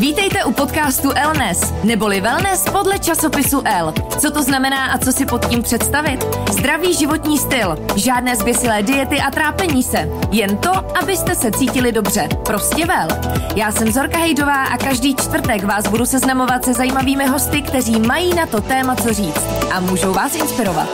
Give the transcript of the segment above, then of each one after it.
Vítejte u podcastu Elnes, neboli Wellness podle časopisu L. Co to znamená a co si pod tím představit? Zdravý životní styl, žádné zběsilé diety a trápení se. Jen to, abyste se cítili dobře. Prostě vel. Já jsem Zorka Hejdová a každý čtvrtek vás budu seznamovat se zajímavými hosty, kteří mají na to téma co říct a můžou vás inspirovat.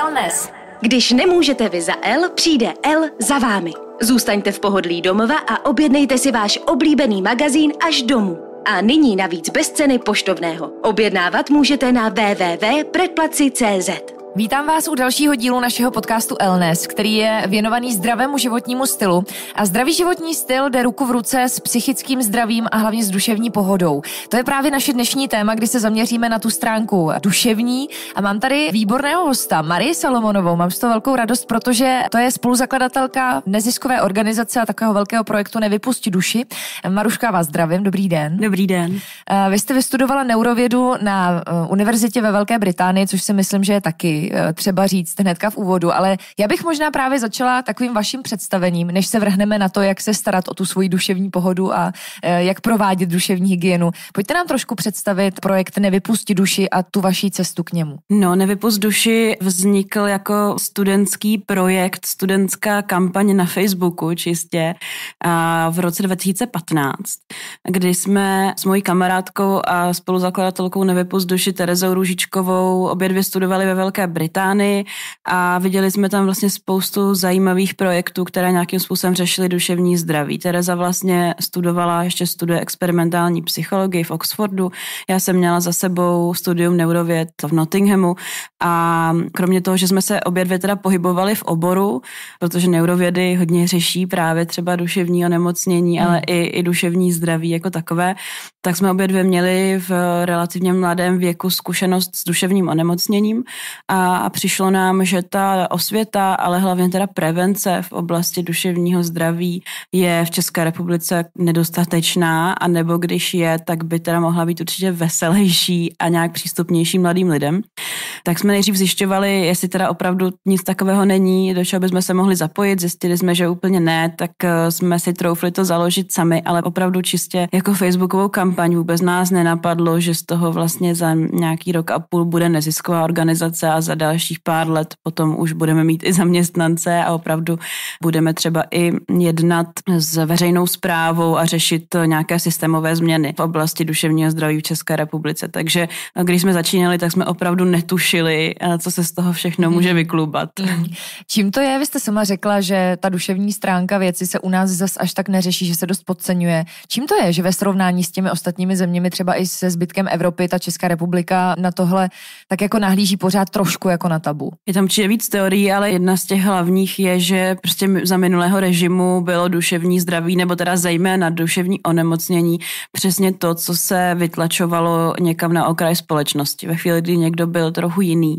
Elnes. Když nemůžete vy za L, přijde L za vámi. Zůstaňte v pohodlí domova a objednejte si váš oblíbený magazín až domů. A nyní navíc bez ceny poštovného. Objednávat můžete na www.predplaci.cz. Vítám vás u dalšího dílu našeho podcastu Elnes, který je věnovaný zdravému životnímu stylu. A zdravý životní styl jde ruku v ruce s psychickým zdravím a hlavně s duševní pohodou. To je právě naše dnešní téma, kdy se zaměříme na tu stránku duševní. A mám tady výborného hosta, Marie Salomonovou. Mám z toho velkou radost, protože to je spoluzakladatelka neziskové organizace a takového velkého projektu Nevypusti duši. Maruška, vás zdravím, dobrý den. Dobrý den. Eh, vy jste vystudovala neurovědu na eh, univerzitě ve Velké Británii, což si myslím, že je taky Eh, třeba říct hnedka v úvodu, ale já bych možná právě začala takovým vaším představením, než se vrhneme na to, jak se starat o tu svoji duševní pohodu a eh, jak provádět duševní hygienu. Pojďte nám trošku představit projekt Nevypusti duši a tu vaší cestu k němu. No, Nevypust duši vznikl jako studentský projekt, studentská kampaň na Facebooku čistě a v roce 2015, kdy jsme s mojí kamarádkou a spoluzakladatelkou Nevypust duši Terezou Růžičkovou obě dvě studovali ve Velké Británii a viděli jsme tam vlastně spoustu zajímavých projektů, které nějakým způsobem řešily duševní zdraví. Tereza vlastně studovala, ještě studuje experimentální psychologii v Oxfordu. Já jsem měla za sebou studium neurověd v Nottinghamu a kromě toho, že jsme se obě dvě teda pohybovali v oboru, protože neurovědy hodně řeší právě třeba duševní onemocnění, hmm. ale i, i duševní zdraví jako takové, tak jsme obě dvě měli v relativně mladém věku zkušenost s duševním onemocněním a a přišlo nám, že ta osvěta, ale hlavně teda prevence v oblasti duševního zdraví je v České republice nedostatečná, a nebo když je, tak by teda mohla být určitě veselější a nějak přístupnější mladým lidem. Tak jsme nejdřív zjišťovali, jestli teda opravdu nic takového není, do čeho bychom se mohli zapojit, zjistili jsme, že úplně ne, tak eh, jsme si troufli to založit sami, ale opravdu čistě jako facebookovou kampaň vůbec nás nenapadlo, že z toho vlastně za nějaký rok a půl bude nezisková organizace a za za dalších pár let potom už budeme mít i zaměstnance a opravdu budeme třeba i jednat s veřejnou zprávou a řešit nějaké systémové změny v oblasti duševního zdraví v České republice. Takže když jsme začínali, tak jsme opravdu netušili, eh, co se z toho všechno může mhm. vyklubat. Mhm. Čím to je? Vy jste sama řekla, že ta duševní stránka věci se u nás zas až tak neřeší, že se dost podceňuje. Čím to je, že ve srovnání s těmi ostatními zeměmi, třeba i se zbytkem Evropy, ta Česká republika na tohle tak jako nahlíží pořád trošku trošku jako na tabu. Je tam určitě víc teorií, ale jedna z těch hlavních je, že prostě za minulého režimu bylo duševní zdraví, nebo teda zejména duševní onemocnění, přesně to, co se vytlačovalo někam na okraj společnosti. Ve chvíli, kdy někdo byl trochu jiný,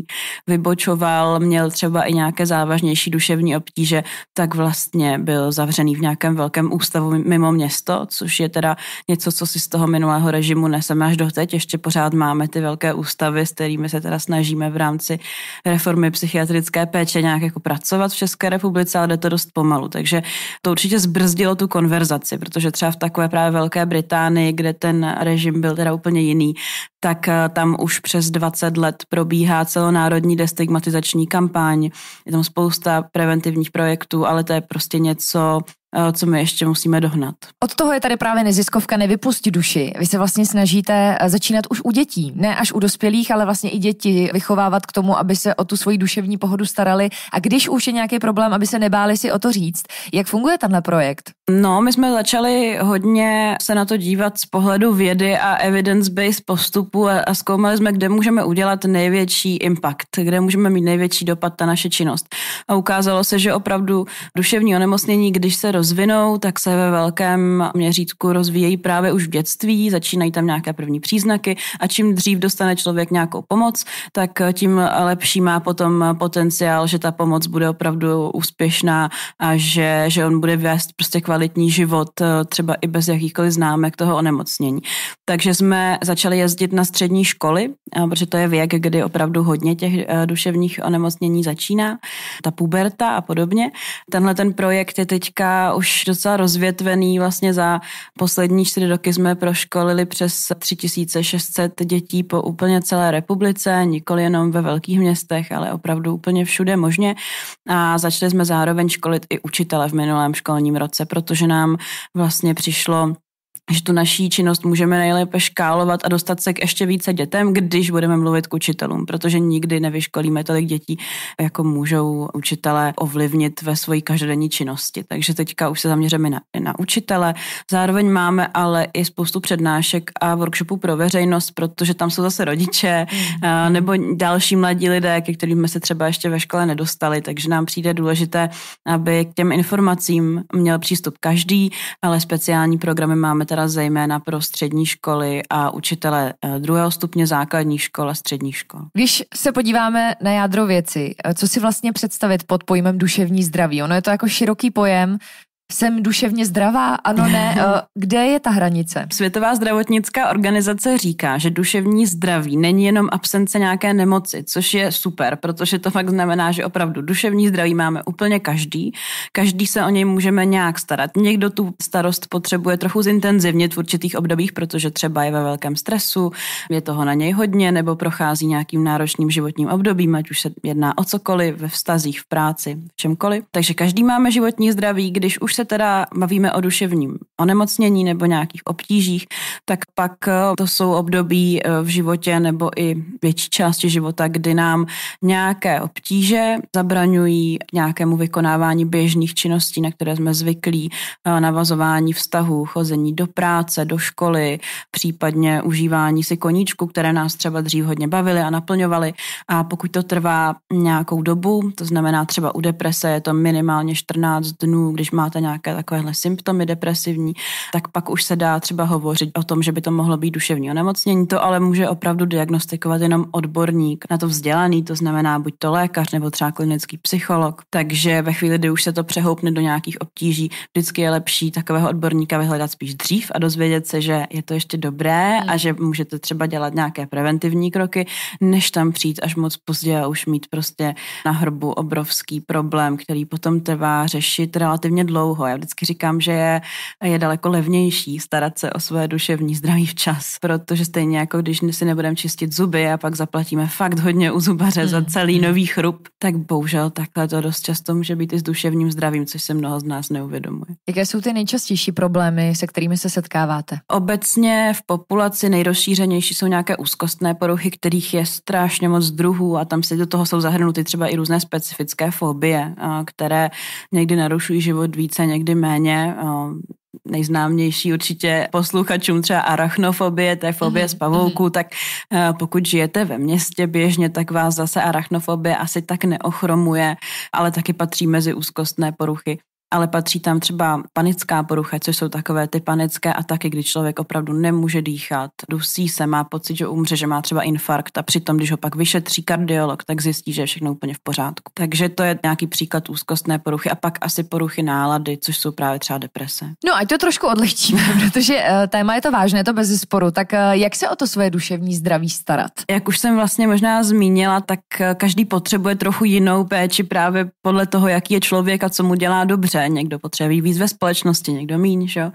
vybočoval, měl třeba i nějaké závažnější duševní obtíže, tak vlastně byl zavřený v nějakém velkém ústavu mimo město, což je teda něco, co si z toho minulého režimu neseme až teď. Ještě pořád máme ty velké ústavy, s kterými se teda snažíme v rámci reformy psychiatrické péče nějak jako pracovat v České republice, ale jde to dost pomalu. Takže to určitě zbrzdilo tu konverzaci, protože třeba v takové právě Velké Británii, kde ten režim byl teda úplně jiný, tak eh, tam už přes 20 let probíhá celonárodní destigmatizační kampaň. Je tam spousta preventivních projektů, ale to je prostě něco, Eh, co my ještě musíme dohnat. Od toho je tady právě neziskovka Nevypustí duši. Vy se vlastně snažíte eh, začínat už u dětí, ne až u dospělých, ale vlastně i děti vychovávat k tomu, aby se o tu svoji duševní pohodu starali a když už je nějaký problém, aby se nebáli si o to říct. Jak funguje tenhle projekt? No, my jsme začali hodně se na to dívat z pohledu vědy a evidence-based postupu a, a zkoumali jsme, kde můžeme udělat největší impact, kde můžeme mít největší dopad na naše činnost. A ukázalo se, že opravdu duševní onemocnění, když se rozvinou, tak se ve velkém měřítku rozvíjejí právě už v dětství, začínají tam nějaké první příznaky a čím dřív dostane člověk nějakou pomoc, tak tím lepší má potom potenciál, že ta pomoc bude opravdu úspěšná a že, že on bude vést prostě kvalitní kvalitní život, eh, třeba i bez jakýchkoliv známek toho onemocnění. Takže jsme začali jezdit na střední školy, eh, protože to je věk, kdy opravdu hodně těch eh, duševních onemocnění začíná, ta puberta a podobně. Tenhle ten projekt je teďka už docela rozvětvený, vlastně za poslední čtyři roky jsme proškolili přes 3600 dětí po úplně celé republice, nikoli jenom ve velkých městech, ale opravdu úplně všude možně. A začali jsme zároveň školit i učitele v minulém školním roce, pro protože nám vlastně přišlo že tu naší činnost můžeme nejlépe škálovat a dostat se k ještě více dětem, když budeme mluvit k učitelům, protože nikdy nevyškolíme tolik dětí, jako můžou učitelé ovlivnit ve své každodenní činnosti. Takže teďka už se zaměříme na, na učitele. Zároveň máme ale i spoustu přednášek a workshopů pro veřejnost, protože tam jsou zase rodiče a, mm-hmm. nebo další mladí lidé, ke kterým jsme se třeba ještě ve škole nedostali, takže nám přijde důležité, aby k těm informacím měl přístup každý, ale speciální programy máme tady teda zejména pro střední školy a učitele eh, druhého stupně základních škol a středních škol. Když se podíváme na jádro věci, eh, co si vlastně představit pod pojmem duševní zdraví? Ono je to jako široký pojem, jsem duševně zdravá, ano, ne, eh, kde je ta hranice? Světová zdravotnická organizace říká, že duševní zdraví není jenom absence nějaké nemoci, což je super, protože to fakt znamená, že opravdu duševní zdraví máme úplně každý, každý se o něj můžeme nějak starat. Někdo tu starost potřebuje trochu zintenzivnit v určitých obdobích, protože třeba je ve velkém stresu, je toho na něj hodně, nebo prochází nějakým náročným životním obdobím, ať už se jedná o cokoliv, ve vztazích, v práci, v čemkoliv. Takže každý máme životní zdraví, když už se teda bavíme o duševním onemocnění nebo nějakých obtížích, tak pak eh, to jsou období eh, v životě nebo i větší části života, kdy nám nějaké obtíže zabraňují nějakému vykonávání běžných činností, na které jsme zvyklí, eh, navazování vztahů, chození do práce, do školy, případně užívání si koníčku, které nás třeba dřív hodně bavily a naplňovaly. A pokud to trvá nějakou dobu, to znamená třeba u deprese je to minimálně 14 dnů, když máte nějaké takovéhle symptomy depresivní, tak pak už se dá třeba hovořit o tom, že by to mohlo být duševní onemocnění. To ale může opravdu diagnostikovat jenom odborník na to vzdělaný, to znamená buď to lékař nebo třeba klinický psycholog. Takže ve chvíli, kdy už se to přehoupne do nějakých obtíží, vždycky je lepší takového odborníka vyhledat spíš dřív a dozvědět se, že je to ještě dobré a že můžete třeba dělat nějaké preventivní kroky, než tam přijít až moc pozdě a už mít prostě na hrbu obrovský problém, který potom trvá řešit relativně dlouho dlouho. Já vždycky říkám, že je, je daleko levnější starat se o své duševní zdraví včas, protože stejně jako když si nebudeme čistit zuby a pak zaplatíme fakt hodně u zubaře za hmm. celý hmm. nový chrup, tak bohužel takhle to dost často může být i s duševním zdravím, což se mnoho z nás neuvědomuje. Jaké jsou ty nejčastější problémy, se kterými se setkáváte? Obecně v populaci nejrozšířenější jsou nějaké úzkostné poruchy, kterých je strašně moc druhů a tam se do toho jsou zahrnuty třeba i různé specifické fobie, které někdy narušují život více někdy méně. Eh, nejznámější určitě posluchačům třeba arachnofobie, té fobie mm-hmm. z pavouků, mhm. tak eh, pokud žijete ve městě běžně, tak vás zase arachnofobie asi tak neochromuje, ale taky patří mezi úzkostné poruchy ale patří tam třeba panická porucha, což jsou takové ty panické ataky, kdy člověk opravdu nemůže dýchat, dusí se, má pocit, že umře, že má třeba infarkt a přitom, když ho pak vyšetří kardiolog, tak zjistí, že je všechno úplně v pořádku. Takže to je nějaký příklad úzkostné poruchy a pak asi poruchy nálady, což jsou právě třeba deprese. No ať to trošku odlehčíme, protože eh, téma je to vážné, to bez sporu. Tak eh, jak se o to svoje duševní zdraví starat? Jak už jsem vlastně možná zmínila, tak eh, každý potřebuje trochu jinou péči právě podle toho, jaký je člověk a co mu dělá dobře někdo potřebuje víc ve společnosti, někdo míň, že jo.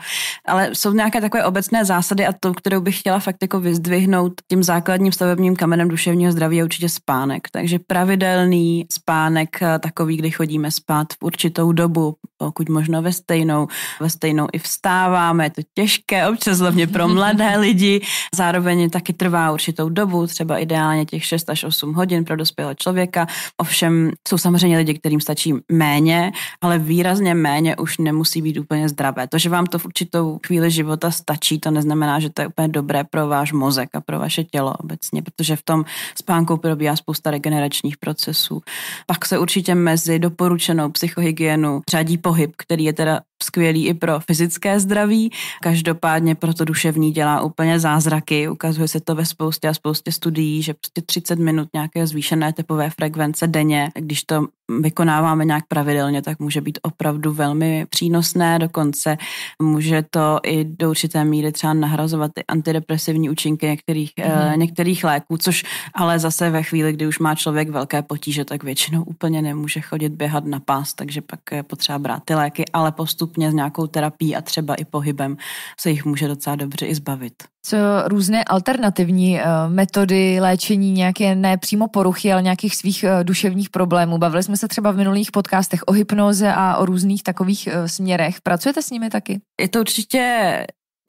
Ale jsou nějaké takové obecné zásady a to, kterou bych chtěla fakt jako vyzdvihnout, tím základním stavebním kamenem duševního zdraví je určitě spánek. Takže pravidelný spánek, eh, takový, kdy chodíme spát v určitou dobu, pokud možno ve stejnou. Ve stejnou i vstáváme, je to těžké, občas hlavně pro mladé lidi. Zároveň taky trvá určitou dobu, třeba ideálně těch 6 až 8 hodin pro dospělého člověka. Ovšem jsou samozřejmě lidi, kterým stačí méně, ale výrazně méně už nemusí být úplně zdravé. To, že vám to v určitou chvíli života stačí, to neznamená, že to je úplně dobré pro váš mozek a pro vaše tělo obecně, protože v tom spánku probíhá spousta regeneračních procesů. Pak se určitě mezi doporučenou psychohygienu řadí po pohyb, který je teda skvělý i pro fyzické zdraví. Každopádně pro to duševní dělá úplně zázraky. Ukazuje se to ve spoustě a spoustě studií, že prostě 30 minut nějaké zvýšené tepové frekvence denně, když to vykonáváme nějak pravidelně, tak může být opravdu velmi přínosné. Dokonce může to i do určité míry třeba nahrazovat ty antidepresivní účinky některých, mm eh, mhm. některých léků, což ale zase ve chvíli, kdy už má člověk velké potíže, tak většinou úplně nemůže chodit běhat na pás, takže pak je potřeba brát ty léky, ale postupně s nějakou terapií a třeba i pohybem se jich může docela dobře i zbavit. Co různé alternativní eh, metody léčení nějaké ne přímo poruchy, ale nějakých svých eh, duševních problémů. Bavili jsme se třeba v minulých podcastech o hypnoze a o různých takových eh, směrech. Pracujete s nimi taky? Je to určitě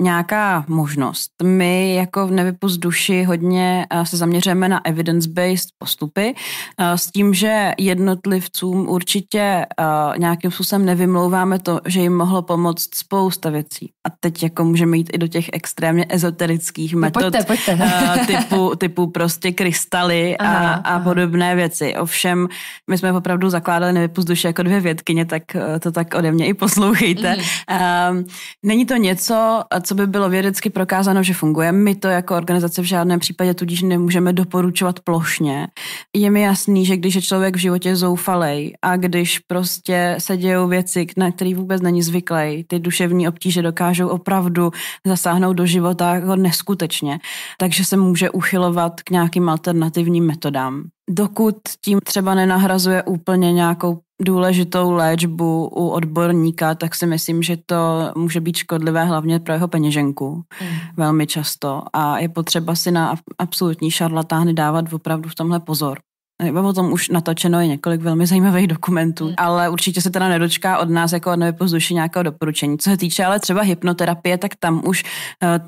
nějaká možnost. My jako v Nevypust duši hodně eh, se zaměřujeme na evidence-based postupy eh, s tím, že jednotlivcům určitě eh, nějakým způsobem nevymlouváme to, že jim mohlo pomoct spousta věcí. A teď jako můžeme jít i do těch extrémně ezoterických no metod. Pojďte, pojďte. Typu, typu prostě krystaly a, aha, a podobné aha. věci. Ovšem, my jsme opravdu zakládali Nevypust duši jako dvě vědkyně, tak to tak ode mě i poslouchejte. Mm. Není to něco, co co by bylo vědecky prokázáno, že funguje. My to jako organizace v žádném případě tudíž nemůžeme doporučovat plošně. Je mi jasný, že když je člověk v životě zoufalej a když prostě se dějou věci, na který vůbec není zvyklý, ty duševní obtíže dokážou opravdu zasáhnout do života jako neskutečně, takže se může uchylovat k nějakým alternativním metodám dokud tím třeba nenahrazuje úplně nějakou důležitou léčbu u odborníka, tak si myslím, že to může být škodlivé hlavně pro jeho peněženku mm. velmi často a je potřeba si na absolutní šarlatány dávat opravdu v tomhle pozor nebo o tom už natočeno je několik velmi zajímavých dokumentů, hmm. ale určitě se teda nedočká od nás jako od nevypozduši nějakého doporučení. Co se týče ale třeba hypnoterapie, tak tam už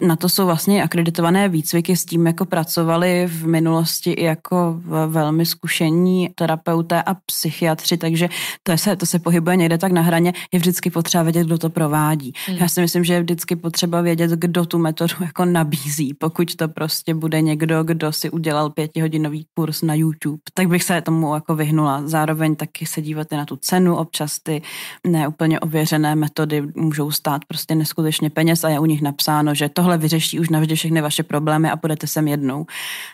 eh, na to jsou vlastně akreditované výcviky s tím, jako pracovali v minulosti i jako velmi zkušení terapeuté a psychiatři, takže to se, to se pohybuje někde tak na hraně. Je vždycky potřeba vědět, kdo to provádí. Hmm. Já si myslím, že je vždycky potřeba vědět, kdo tu metodu jako nabízí, pokud to prostě bude někdo, kdo si udělal pětihodinový kurz na YouTube. Tak tak bych se tomu jako vyhnula. Zároveň taky se dívat i na tu cenu, občas ty neúplně ověřené metody můžou stát prostě neskutečně peněz a je u nich napsáno, že tohle vyřeší už navždy všechny vaše problémy a půjdete sem jednou.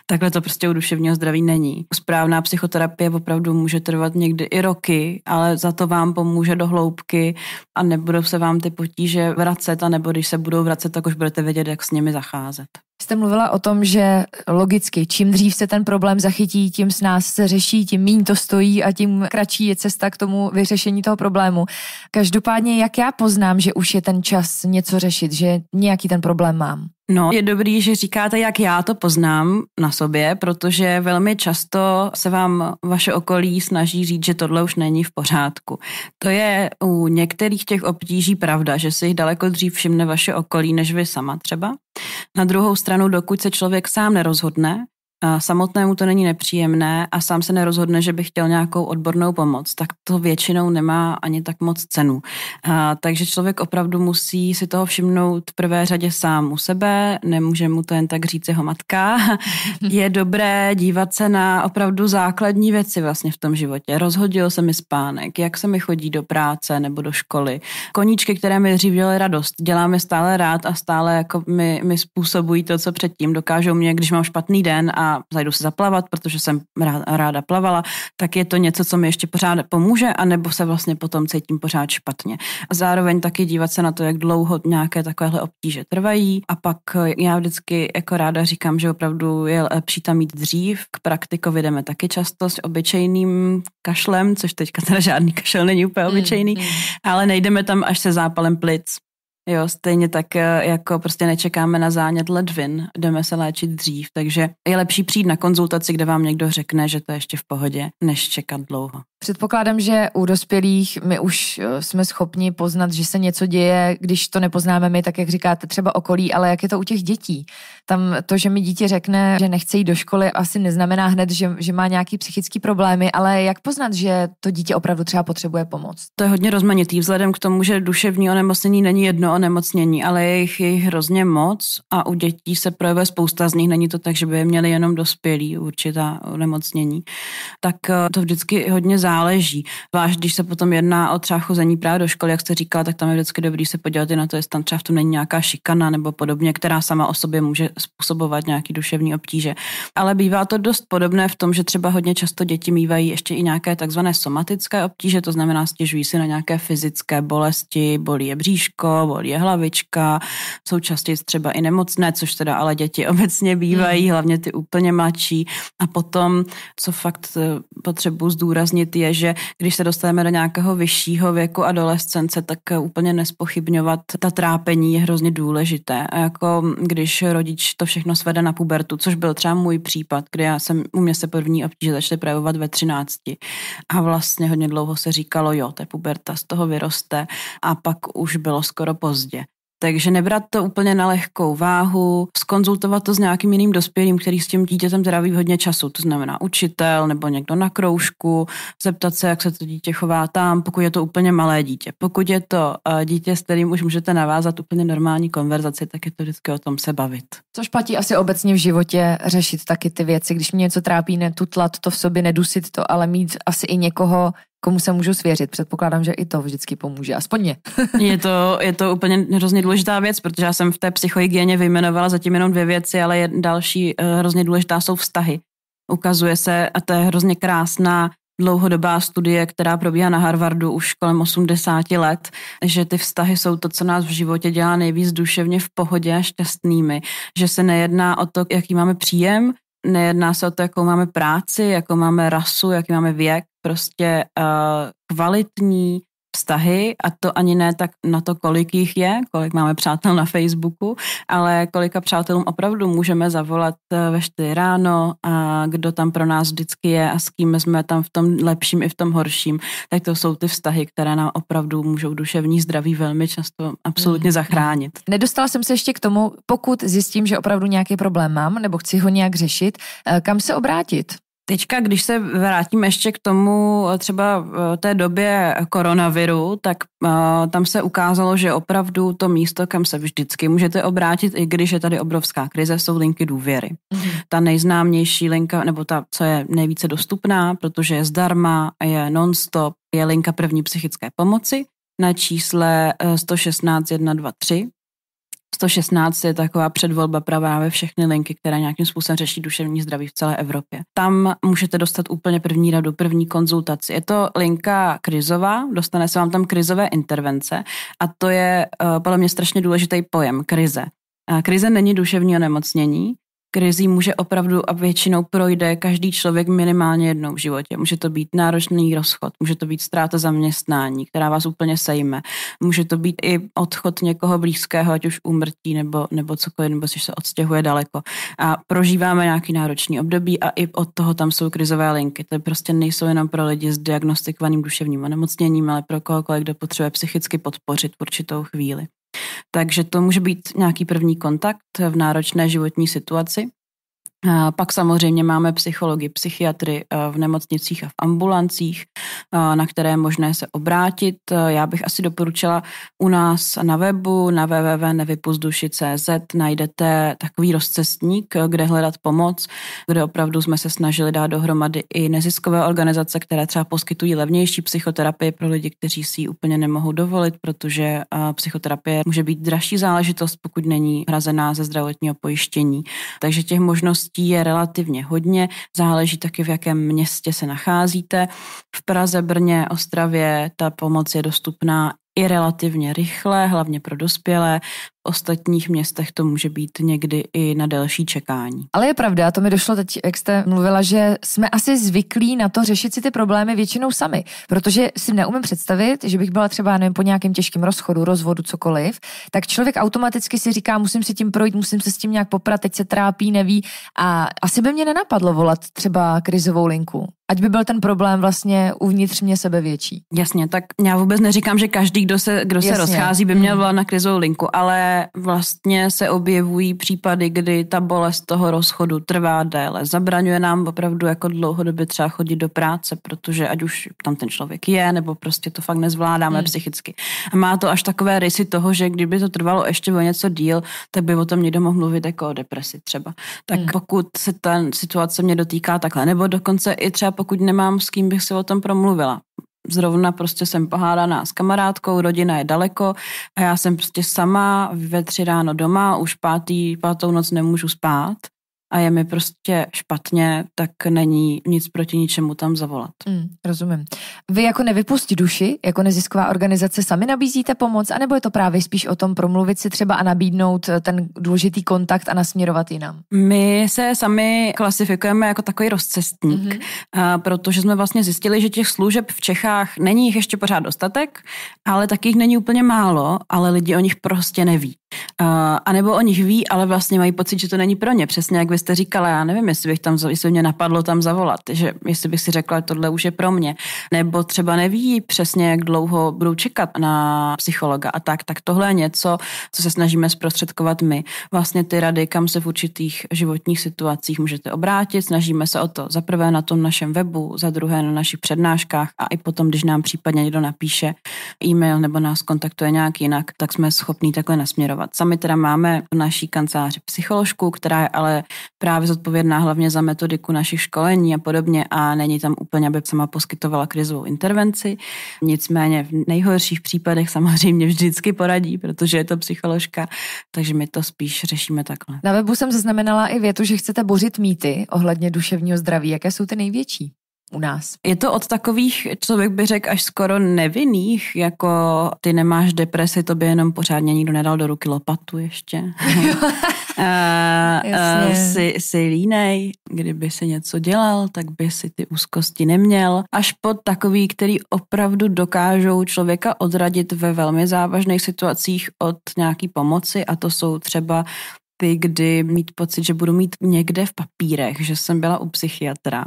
Takhle to prostě u duševního zdraví není. Správná psychoterapie opravdu může trvat někdy i roky, ale za to vám pomůže do hloubky a nebudou se vám ty potíže vracet, a nebo když se budou vracet, tak už budete vědět, jak s nimi zacházet jste mluvila o tom, že logicky, čím dřív se ten problém zachytí, tím s nás se řeší, tím méně to stojí a tím kratší je cesta k tomu vyřešení toho problému. Každopádně, jak já poznám, že už je ten čas něco řešit, že nějaký ten problém mám? No, je dobrý, že říkáte, jak já to poznám na sobě, protože velmi často se vám vaše okolí snaží říct, že tohle už není v pořádku. To je u některých těch obtíží pravda, že si jich daleko dřív všimne vaše okolí, než vy sama třeba. Na druhou stranu, dokud se člověk sám nerozhodne, samotnému to není nepříjemné a sám se nerozhodne, že by chtěl nějakou odbornou pomoc, tak to většinou nemá ani tak moc cenu. A, takže člověk opravdu musí si toho všimnout v prvé řadě sám u sebe, nemůže mu to jen tak říct jeho matka. Je dobré dívat se na opravdu základní věci vlastně v tom životě. Rozhodil se mi spánek, jak se mi chodí do práce nebo do školy. Koníčky, které mi dřív dělaly radost, děláme stále rád a stále jako mi, mi způsobují to, co předtím. Dokážou mě, když mám špatný den a zajdu se zaplavat, protože jsem ráda plavala, tak je to něco, co mi ještě pořád pomůže, anebo se vlastně potom cítím pořád špatně. A zároveň taky dívat se na to, jak dlouho nějaké takovéhle obtíže trvají a pak eh, já vždycky jako ráda říkám, že opravdu je lepší tam mít dřív. K praktikovi jdeme taky často s obyčejným kašlem, což teďka teda žádný kašel není úplně hmm, obyčejný, mm, mm. ale nejdeme tam až se zápalem plic, Jo, stejně tak eh, jako prostě nečekáme na zánět ledvin, jdeme se léčit dřív, takže je lepší přijít na konzultaci, kde vám někdo řekne, že to je ještě v pohodě, než čekat dlouho. Předpokládám, že u dospělých my už eh, jsme schopni poznat, že se něco děje, když to nepoznáme my, tak jak říkáte, třeba okolí, ale jak je to u těch dětí? Tam to, že mi dítě řekne, že nechce jít do školy, asi neznamená hned, že, že má nějaký psychický problémy, ale jak poznat, že to dítě opravdu třeba potřebuje pomoc? To je hodně rozmanitý vzhledem k tomu, že duševní onemocnění není jedno onemocnění, ale je jich, je jich hrozně moc a u dětí se projevuje spousta z nich. Není to tak, že by je měli jenom dospělí určitá onemocnění. Tak eh, to vždycky hodně záleží záleží. Váž, když se potom jedná o třeba chození právě do školy, jak jste říkala, tak tam je vždycky dobrý se podívat i na to, jestli tam třeba v tom není nějaká šikana nebo podobně, která sama o sobě může způsobovat nějaký duševní obtíže. Ale bývá to dost podobné v tom, že třeba hodně často děti mývají ještě i nějaké takzvané somatické obtíže, to znamená stěžují si na nějaké fyzické bolesti, bolí je bříško, bolí je hlavička, jsou častěji třeba i nemocné, což teda ale děti obecně bývají, hmm. hlavně ty úplně mladší. A potom, co fakt eh, potřebuji zdůraznit, je, že když se dostaneme do nějakého vyššího věku adolescence, tak eh, úplně nespochybňovat ta trápení je hrozně důležité. A jako když rodič to všechno svede na pubertu, což byl třeba můj případ, kdy já jsem, u mě se první obtíže začaly projevovat ve 13. A vlastně hodně dlouho se říkalo, jo, ta puberta, z toho vyroste a pak už bylo skoro pozdě. Takže nebrat to úplně na lehkou váhu, skonzultovat to s nějakým jiným dospělým, který s tím dítětem tráví hodně času, to znamená učitel nebo někdo na kroužku, zeptat se, jak se to dítě chová tam, pokud je to úplně malé dítě. Pokud je to eh, dítě, s kterým už můžete navázat úplně normální konverzaci, tak je to vždycky o tom se bavit. Což platí asi obecně v životě řešit taky ty věci, když mě něco trápí, netutlat to v sobě, nedusit to, ale mít asi i někoho, komu se můžu svěřit. Předpokládám, že i to vždycky pomůže, aspoň mě. je, to, je to úplně hrozně důležitá věc, protože já jsem v té psychohygieně vyjmenovala zatím jenom dvě věci, ale je další eh, hrozně důležitá jsou vztahy. Ukazuje se, a to je hrozně krásná dlouhodobá studie, která probíhá na Harvardu už kolem 80 let, že ty vztahy jsou to, co nás v životě dělá nejvíc duševně v pohodě a šťastnými. Že se nejedná o to, jaký máme příjem, nejedná se o to, jakou máme práci, jakou máme rasu, jaký máme věk, prostě uh, kvalitní vztahy a to ani ne tak na to, kolik jich je, kolik máme přátel na Facebooku, ale kolika přátelům opravdu můžeme zavolat eh, ve čtyři ráno a kdo tam pro nás vždycky je a s kým jsme tam v tom lepším i v tom horším, tak to jsou ty vztahy, které nám opravdu můžou duševní zdraví velmi často absolutně mm-hmm. zachránit. Nedostala jsem se ještě k tomu, pokud zjistím, že opravdu nějaký problém mám nebo chci ho nějak řešit, eh, kam se obrátit? Teďka, když se vrátíme ještě k tomu eh, třeba eh, té době koronaviru, tak eh, tam se ukázalo, že opravdu to místo, kam se vždycky můžete obrátit, i když je tady obrovská krize, jsou linky důvěry. Mhm. Ta nejznámější linka, nebo ta, co je nejvíce dostupná, protože je zdarma, je non-stop, je linka první psychické pomoci na čísle 116 123 116 je taková předvolba právě všechny linky, která nějakým způsobem řeší duševní zdraví v celé Evropě. Tam můžete dostat úplně první radu, první konzultaci. Je to linka krizová, dostane se vám tam krizové intervence a to je uh, podle mě strašně důležitý pojem krize. krize není duševní onemocnění, krizí může opravdu a většinou projde každý člověk minimálně jednou v životě. Může to být náročný rozchod, může to být ztráta zaměstnání, která vás úplně sejme. Může to být i odchod někoho blízkého, ať už úmrtí nebo, nebo cokoliv, nebo když se odstěhuje daleko. A prožíváme nějaký náročný období a i od toho tam jsou krizové linky. To prostě nejsou jenom pro lidi s diagnostikovaným duševním onemocněním, ale pro kohokoliv, kdo potřebuje psychicky podpořit v určitou chvíli. Takže to může být nějaký první kontakt v náročné životní situaci. Pak samozřejmě máme psychologi, psychiatry eh, v nemocnicích a v ambulancích, eh, na které je možné se obrátit. Eh, já bych asi doporučila u nás na webu na www.nevypozduši.cz najdete takový rozcestník, kde hledat pomoc, kde opravdu jsme se snažili dát dohromady i neziskové organizace, které třeba poskytují levnější psychoterapii pro lidi, kteří si ji úplně nemohou dovolit, protože psychoterapie může být dražší záležitost, pokud není hrazená ze zdravotního pojištění. Takže těch možností možností je relativně hodně, záleží taky v jakém městě se nacházíte. V Praze, Brně, Ostravě ta pomoc je dostupná i relativně rychle, hlavně pro dospělé. V ostatních městech to může být někdy i na delší čekání. Ale je pravda, to mi došlo teď, jak jste mluvila, že jsme asi zvyklí na to řešit si ty problémy většinou sami, protože si neumím představit, že bych byla třeba nevím, po nějakém těžkém rozchodu, rozvodu, cokoliv, tak člověk automaticky si říká, musím si tím projít, musím se s tím nějak poprat, teď se trápí, neví a asi by mě nenapadlo volat třeba krizovou linku ať by byl ten problém vlastně uvnitř mě sebe větší. Jasně, tak já vůbec neříkám, že každý, kdo se, kdo se rozchází, by měl hmm. volat na krizovou linku, ale vlastně se objevují případy, kdy ta bolest toho rozchodu trvá déle. Zabraňuje nám opravdu jako dlouhodobě třeba chodit do práce, protože ať už tam ten člověk je, nebo prostě to fakt nezvládáme hmm. psychicky. A má to až takové rysy toho, že kdyby to trvalo ještě o něco díl, tak by o tom někdo mohl mluvit jako o depresi třeba. Tak hmm. pokud se ta situace mě dotýká takhle, nebo dokonce i třeba pokud nemám s kým bych se o tom promluvila. Zrovna prostě jsem pohádaná s kamarádkou, rodina je daleko a já jsem prostě sama ve tři ráno doma, už pátý, pátou noc nemůžu spát a je mi prostě špatně, tak není nic proti ničemu tam zavolat. Mm, rozumím. Vy jako nevypustí duši, jako nezisková organizace sami nabízíte pomoc, anebo je to právě spíš o tom promluvit si třeba a nabídnout eh, ten důležitý kontakt a nasměrovat jinam? My se sami klasifikujeme jako takový rozcestník, mm-hmm. protože jsme vlastně zjistili, že těch služeb v Čechách není jich ještě pořád dostatek, ale taky jich není úplně málo, ale lidi o nich prostě neví. A nebo o nich ví, ale vlastně mají pocit, že to není pro ně, přesně jak vy jste říkala, já nevím, jestli bych tam, jestli mě napadlo tam zavolat, že jestli bych si řekla, tohle už je pro mě, nebo třeba neví přesně, jak dlouho budou čekat na psychologa a tak, tak tohle je něco, co se snažíme zprostředkovat my. Vlastně ty rady, kam se v určitých životních situacích můžete obrátit, snažíme se o to za prvé na tom našem webu, za druhé na našich přednáškách a i potom, když nám případně někdo napíše e-mail nebo nás kontaktuje nějak jinak, tak jsme schopní takhle nasměrovat. Sami teda máme v naší kanceláři psycholožku, která je ale právě zodpovědná hlavně za metodiku našich školení a podobně a není tam úplně, aby sama poskytovala krizovou intervenci. Nicméně v nejhorších případech samozřejmě vždycky poradí, protože je to psycholožka, takže my to spíš řešíme takhle. Na webu jsem zaznamenala i větu, že chcete bořit mýty ohledně duševního zdraví. Jaké jsou ty největší? u nás. Je to od takových, co bych by řekl, až skoro nevinných, jako ty nemáš depresi, to by jenom pořádně nikdo nedal do ruky lopatu ještě. a, eh, eh, a, eh, si, si línej, kdyby si něco dělal, tak by si ty úzkosti neměl. Až pod takový, který opravdu dokážou člověka odradit ve velmi závažných situacích od nějaký pomoci a to jsou třeba ty, kdy mít pocit, že budu mít někde v papírech, že jsem byla u psychiatra,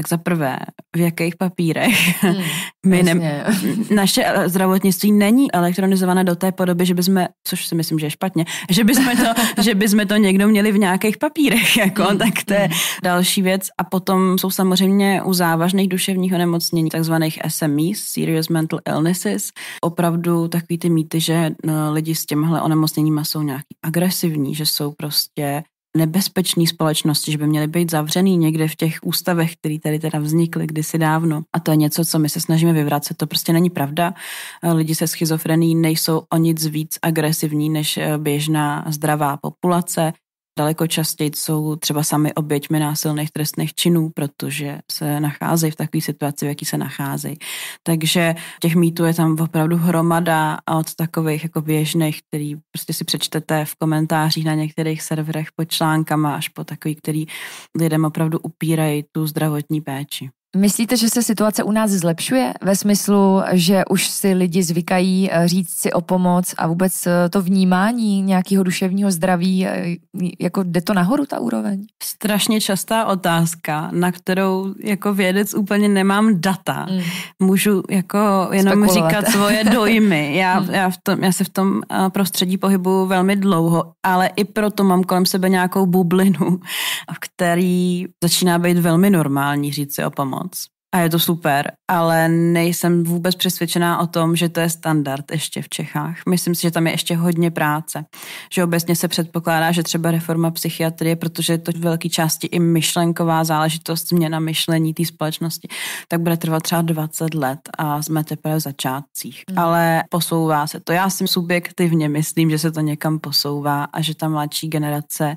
tak za prvé, v jakých papírech? Hmm, My ne, naše zdravotnictví není elektronizované do té podoby, že bychom, což si myslím, že je špatně, že bychom to, že bychom to někdo měli v nějakých papírech, jako, hmm, tak to je hmm. další věc. A potom jsou samozřejmě u závažných duševních onemocnění, takzvaných SME, Serious Mental Illnesses, opravdu takový ty mýty, že no, lidi s těmhle onemocněníma jsou nějaký agresivní, že jsou prostě nebezpečný společnosti, že by měly být zavřený někde v těch ústavech, které tady teda vznikly kdysi dávno. A to je něco, co my se snažíme vyvracet. To prostě není pravda. Eh, lidi se schizofrenií nejsou o nic víc agresivní než eh, běžná zdravá populace. Daleko častěji jsou třeba sami oběťmi násilných trestných činů, protože se nacházejí v takové situaci, v jaký se nacházejí. Takže těch mýtů je tam opravdu hromada a od takových jako běžných, který prostě si přečtete v komentářích na některých serverech pod článkama až po takový, který lidem opravdu upírají tu zdravotní péči. Myslíte, že se situace u nás zlepšuje ve smyslu, že už si lidi zvykají eh, říct si o pomoc a vůbec eh, to vnímání nějakého duševního zdraví, eh, jako jde to nahoru ta úroveň? Strašně častá otázka, na kterou jako vědec úplně nemám data. Mm. Můžu jako jenom Spekulovat. říkat svoje dojmy. Já, mm. já, v tom, já se v tom prostředí pohybuju velmi dlouho, ale i proto mám kolem sebe nějakou bublinu, v který začíná být velmi normální říct si o pomoc. response. a je to super, ale nejsem vůbec přesvědčená o tom, že to je standard ještě v Čechách. Myslím si, že tam je ještě hodně práce. Že obecně se předpokládá, že třeba reforma psychiatrie, protože je to v velké části i myšlenková záležitost, změna myšlení té společnosti, tak bude trvat třeba 20 let a jsme teprve v začátcích. Hmm. Ale posouvá se to. Já si subjektivně myslím, že se to někam posouvá a že ta mladší generace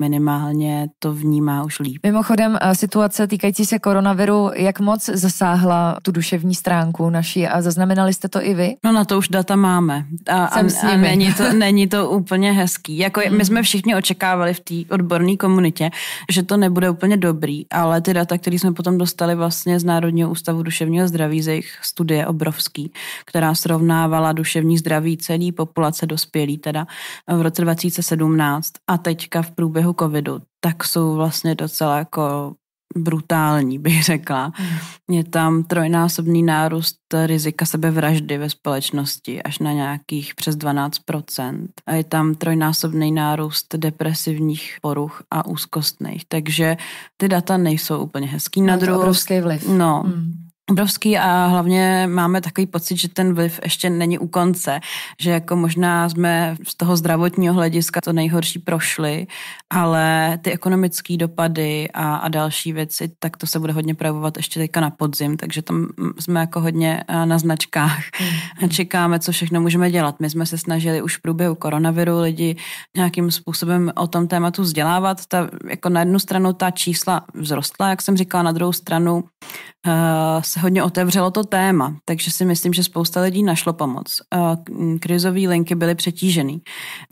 minimálně to vnímá už líp. Mimochodem, eh, situace týkající se koronaviru, jak moc moc zasáhla tu duševní stránku naší a zaznamenali jste to i vy? No na to už data máme. A, Jsem a, s nimi. a není, to, není to úplně hezký. Jako hmm. my mm. jsme všichni očekávali v té odborné komunitě, že to nebude úplně dobrý, ale ty data, které jsme potom dostali vlastně z Národního ústavu duševního zdraví, z jejich studie obrovský, která srovnávala duševní zdraví celé populace dospělí teda v roce 2017 a teďka v průběhu covidu, tak jsou vlastně docela jako brutální, bych řekla. Mhm. Je tam trojnásobný nárůst rizika sebevraždy ve společnosti až na nějakých přes 12%. A je tam trojnásobný nárůst depresivních poruch a úzkostných. Takže ty data nejsou úplně hezký. Na druhou, obrovský vliv. No, mm obrovský a hlavně máme takový pocit, že ten vliv ještě není u konce, že jako možná jsme z toho zdravotního hlediska to nejhorší prošli, ale ty ekonomické dopady a, a další věci, tak to se bude hodně projevovat ještě teďka na podzim, takže tam jsme jako hodně na značkách a mm. čekáme, co všechno můžeme dělat. My jsme se snažili už v průběhu koronaviru lidi nějakým způsobem o tom tématu vzdělávat. Ta, jako na jednu stranu ta čísla vzrostla, jak jsem říkala, na druhou stranu uh, se hodně otevřelo to téma, takže si myslím, že spousta lidí našlo pomoc. Mm, krizové linky byly přetížený.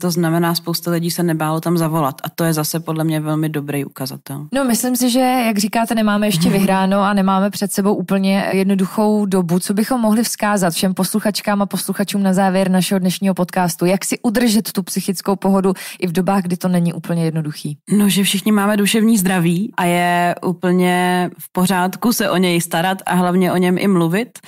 To znamená, spousta lidí se nebálo tam zavolat a to je zase podle mě velmi dobrý ukazatel. No, myslím si, že, jak říkáte, nemáme ještě vyhráno a nemáme před sebou úplně jednoduchou dobu. Co bychom mohli vzkázat všem posluchačkám a posluchačům na závěr našeho dnešního podcastu? Jak si udržet tu psychickou pohodu i v dobách, kdy to není úplně jednoduchý? No, že všichni máme duševní zdraví a je úplně v pořádku se o něj starat a hlavně hlavně o něm i mluvit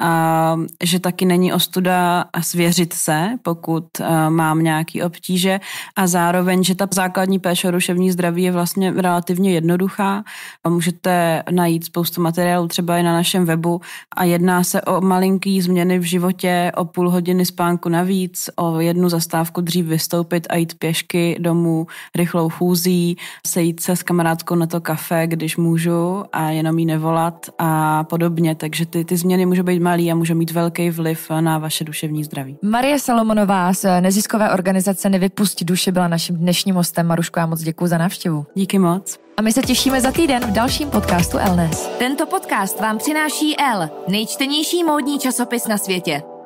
a že taky není ostuda svěřit se, pokud eh, mám nějaký obtíže a zároveň, že ta základní péče o duševní zdraví je vlastně relativně jednoduchá a můžete najít spoustu materiálů třeba i na našem webu a jedná se o malinký změny v životě, o půl hodiny spánku navíc, o jednu zastávku dřív vystoupit a jít pěšky domů rychlou chůzí, sejít se s kamarádkou na to kafe, když můžu a jenom jí nevolat a podobně podobně, takže ty, ty změny můžou být malý a můžou mít velký vliv na vaše duševní zdraví. Marie Salomonová z neziskové organizace Nevypustí duše byla naším dnešním hostem. Maruško, já moc děkuji za návštěvu. Díky moc. A my se těšíme za týden v dalším podcastu Elnes. Tento podcast vám přináší L, nejčtenější módní časopis na světě.